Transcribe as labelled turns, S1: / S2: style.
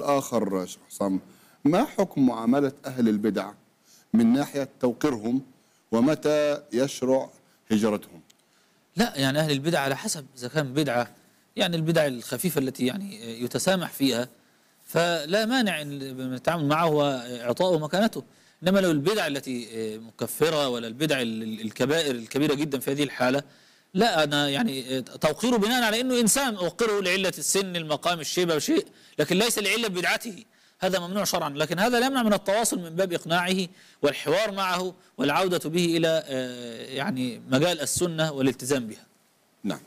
S1: الآخر شيخ حسام ما حكم معاملة أهل البدع من ناحية توقيرهم ومتى يشرع هجرتهم
S2: لا يعني أهل البدع على حسب إذا كان بدعة يعني البدع الخفيفة التي يعني يتسامح فيها فلا مانع أن التعامل معه وإعطائه مكانته إنما لو البدع التي مكفرة ولا البدع الكبائر الكبيرة جدا في هذه الحالة لا أنا يعني توقيره بناء على أنه إنسان أوقره لعلة السن المقام الشيبة شيء لكن ليس لعلة بدعته هذا ممنوع شرعا لكن هذا لا يمنع من التواصل من باب إقناعه والحوار معه
S3: والعودة به إلى آه، يعني مجال السنة والالتزام بها نعم